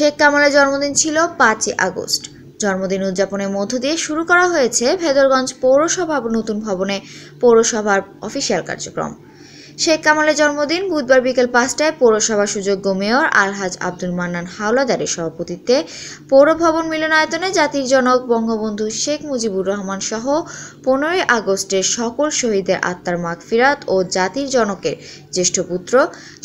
শেখ কামালের জন্মদিন ছিল পাঁচই আগস্ট জন্মদিন উদযাপনের মধ্য দিয়ে শুরু করা হয়েছে ভেদরগঞ্জ পৌরসভা নতুন ভবনে পৌরসভার অফিসিয়াল কার্যক্রম শেখ কামালের জন্মদিন বুধবার বিকেল পাঁচটায় পৌরসভা সুযোগ্য মেয়র আলহাজ আব্দুল মান্নান হাওলাদারের সভাপতিত্বে পৌরভবন মিলনায়তনে জাতির জনক বঙ্গবন্ধু শেখ মুজিবুর রহমান সহ পনেরোই আগস্টের সকল শহীদের আত্মার মাগফিরাত ও জাতির জনকের জ্যেষ্ঠ পুত্র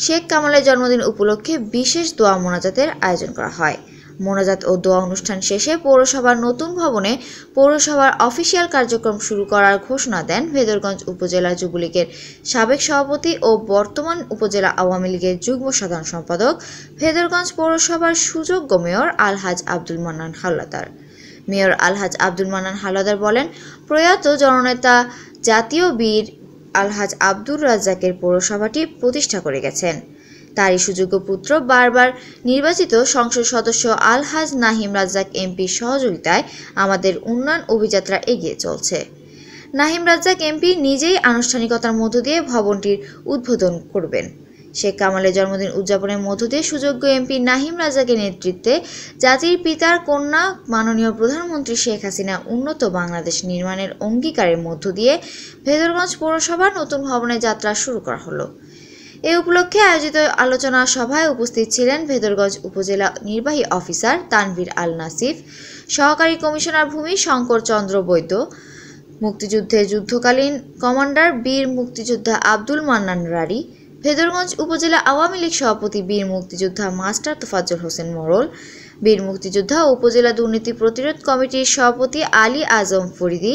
শেখ কামালের জন্মদিন উপলক্ষে বিশেষ দোয়া মোনাজাতের আয়োজন করা হয় মোনাজাত ও দোয়া অনুষ্ঠান শেষে পৌরসভার নতুন ভবনে পৌরসভার অফিসিয়াল কার্যক্রম শুরু করার ঘোষণা দেন ভেদরগঞ্জ উপজেলা যুবলীগের সাবেক সভাপতি ও বর্তমান উপজেলা আওয়ামী লীগের যুগ্ম সাধারণ সম্পাদক ভেদরগঞ্জ পৌরসভার সুযোগ্য মেয়র আলহাজ আব্দুল মান্নান হাওলাদার মেয়র আলহাজ আব্দুল মান্নান হাওলাদার বলেন প্রয়াত জননেতা জাতীয় বীর আলহাজ আব্দুর রাজ্জাকের পৌরসভাটি প্রতিষ্ঠা করে গেছেন তারই সুযোগ্য পুত্র বারবার নির্বাচিত সংসদ সদস্য আলহাজ নাহিম রাজ্জাক এমপির সহযোগিতায় আমাদের উন্নয়ন অভিযাত্রা এগিয়ে চলছে নাহিম রাজ্জাক এমপি নিজেই আনুষ্ঠানিকতার মধ্য দিয়ে ভবনটির উদ্বোধন করবেন শেখ কামালের জন্মদিন উদযাপনের মধ্য দিয়ে সুযোগ্য এমপি নাহিম রাজাকের নেতৃত্বে জাতির পিতার কন্যা মাননীয় প্রধানমন্ত্রী শেখ হাসিনা উন্নত বাংলাদেশ নির্মাণের অঙ্গীকারের মধ্য দিয়ে ভেদরগঞ্জ পৌরসভার নতুন ভবনে যাত্রা শুরু করা হলো এ উপলক্ষে আয়োজিত আলোচনা সভায় উপস্থিত ছিলেন ভেদরগঞ্জ উপজেলা নির্বাহী অফিসার তানভীর আল নাসিফ সহকারী কমিশনার ভূমি শঙ্কর চন্দ্র বৈদ্য মুক্তিযুদ্ধে যুদ্ধকালীন কমান্ডার বীর মুক্তিযোদ্ধা আব্দুল মান্নান রাড়ি ভেদরগঞ্জ উপজেলা আওয়ামী লীগ সভাপতি বীর মুক্তিযোদ্ধা মাস্টার তোফাজ্জল হোসেন মোরল বীর মুক্তিযোদ্ধা উপজেলা দুর্নীতি প্রতিরোধ কমিটির সভাপতি আলী আজম ফরিদি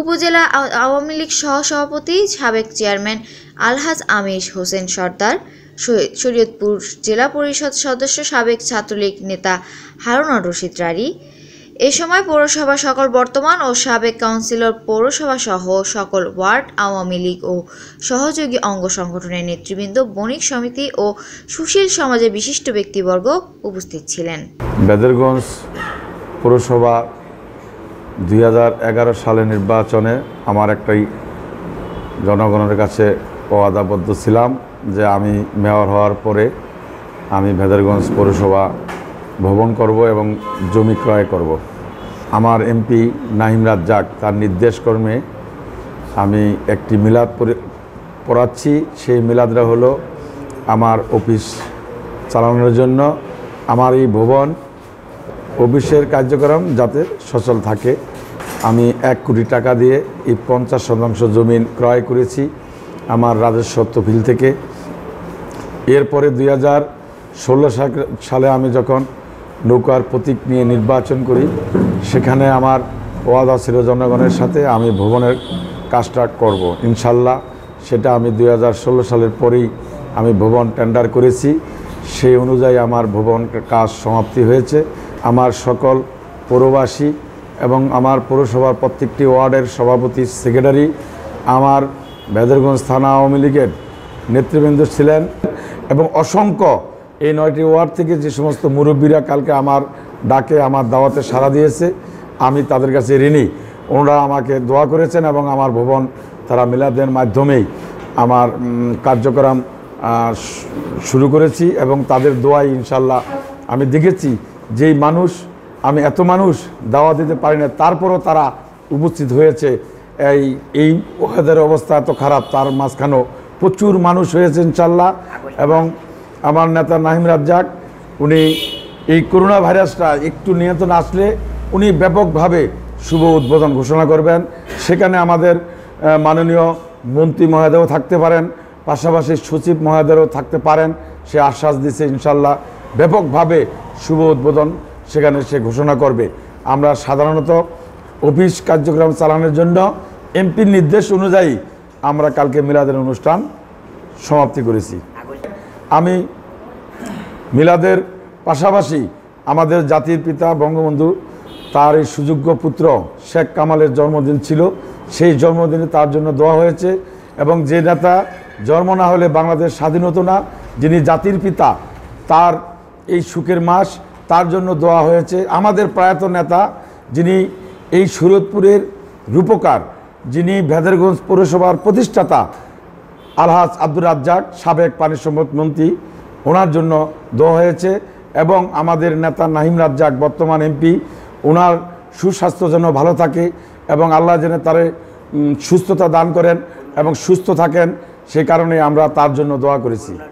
উপজেলা আওয়ামী লীগ সহসভাপতি সাবেক চেয়ারম্যান আলহাজ আমির হোসেন সর্দার শরীয়তপুর জেলা পরিষদ সদস্য সাবেক ছাত্রলীগ নেতা হারুনর রশিদ রারি এ সময় পৌরসভা সকল বর্তমান ও সাবেক কাউন্সিলর পৌরসভা সহ সকল ওয়ার্ড আওয়ামী লীগ ও সহযোগী অঙ্গ সংগঠনের নেতৃবৃন্দ বণিক সমিতি ও সুশীল সমাজের বিশিষ্ট ব্যক্তিবর্গ উপস্থিত ছিলেন বেদরগঞ্জ পৌরসভা দুই সালে নির্বাচনে আমার একটাই জনগণের কাছে ওয়াদাবদ্ধ ছিলাম যে আমি মেয়র হওয়ার পরে আমি ভেদারগঞ্জ পৌরসভা ভবন করব এবং জমি ক্রয় করব। আমার এমপি নাহিম রাজ্জাক তার নির্দেশকর্মে আমি একটি মিলাদ পড়াচ্ছি সেই মিলাদরা হলো আমার অফিস চালানোর জন্য আমার এই ভবন অফিসের কার্যক্রম যাতে সচল থাকে আমি এক কোটি টাকা দিয়ে এই পঞ্চাশ শতাংশ জমিন ক্রয় করেছি আমার রাজস্ব তহবিল থেকে এরপরে দুই হাজার ষোলো সালে আমি যখন নৌকার প্রতীক নিয়ে নির্বাচন করি সেখানে আমার ওয়াদা ছিল জনগণের সাথে আমি ভবনের কাজটা করব। ইনশাল্লাহ সেটা আমি দুই সালের পরেই আমি ভবন টেন্ডার করেছি সেই অনুযায়ী আমার ভবন কাজ সমাপ্তি হয়েছে আমার সকল পৌরবাসী এবং আমার পৌরসভার প্রত্যেকটি ওয়ার্ডের সভাপতি সেক্রেটারি আমার বেদরগঞ্জ থানা আওয়ামী লীগের নেতৃবৃন্দ ছিলেন এবং অসংখ্য এই নয়টি ওয়ার্ড থেকে যে সমস্ত মুরব্বীরা কালকে আমার ডাকে আমার দাওয়াতে সাড়া দিয়েছে আমি তাদের কাছে ঋণী ওনারা আমাকে দোয়া করেছেন এবং আমার ভবন তারা মিলাদের মাধ্যমেই আমার কার্যক্রম শুরু করেছি এবং তাদের দোয়াই ইনশাল্লাহ আমি দেখেছি যেই মানুষ আমি এত মানুষ দাওয়া দিতে পারি না তারপরও তারা উপস্থিত হয়েছে এই এই ওয়েদার অবস্থা এত খারাপ তার মাঝখানেও প্রচুর মানুষ হয়েছে ইনশাল্লাহ এবং আমার নেতা নাহিম রাজ্জাক উনি এই করোনা ভাইরাসটা একটু নিয়ন্ত্রণ আসলে উনি ব্যাপকভাবে শুভ উদ্বোধন ঘোষণা করবেন সেখানে আমাদের মাননীয় মন্ত্রী মহাদেও থাকতে পারেন পাশাপাশি সচিব মহাদেরও থাকতে পারেন সে আশ্বাস দিছে ইনশাল্লাহ ব্যাপকভাবে শুভ উদ্বোধন সেখানে সে ঘোষণা করবে আমরা সাধারণত অফিস কার্যক্রম চালানোর জন্য এমপির নির্দেশ অনুযায়ী আমরা কালকে মিলাদের অনুষ্ঠান সমাপ্তি করেছি আমি মিলাদের পাশাপাশি আমাদের জাতির পিতা বঙ্গবন্ধু তার এই সুযোগ্য পুত্র শেখ কামালের জন্মদিন ছিল সেই জন্মদিনে তার জন্য দেওয়া হয়েছে এবং যে নেতা জন্ম না হলে বাংলাদেশ স্বাধীন হতো না যিনি জাতির পিতা তার এই সুখের মাস তার জন্য দেওয়া হয়েছে আমাদের প্রয়াত নেতা যিনি এই সুরতপুরের রূপকার যিনি ভেদেরগঞ্জ পৌরসভার প্রতিষ্ঠাতা আলহাজ আব্দুর রাজ্জাক সাবেক পানি সম্পদ মন্ত্রী ওনার জন্য দেওয়া হয়েছে এবং আমাদের নেতা নাহিম রাজ্জাক বর্তমান এমপি ওনার সুস্বাস্থ্য যেন ভালো থাকে এবং আল্লাহ যেন তারে সুস্থতা দান করেন এবং সুস্থ থাকেন সে কারণে আমরা তার জন্য দোয়া করেছি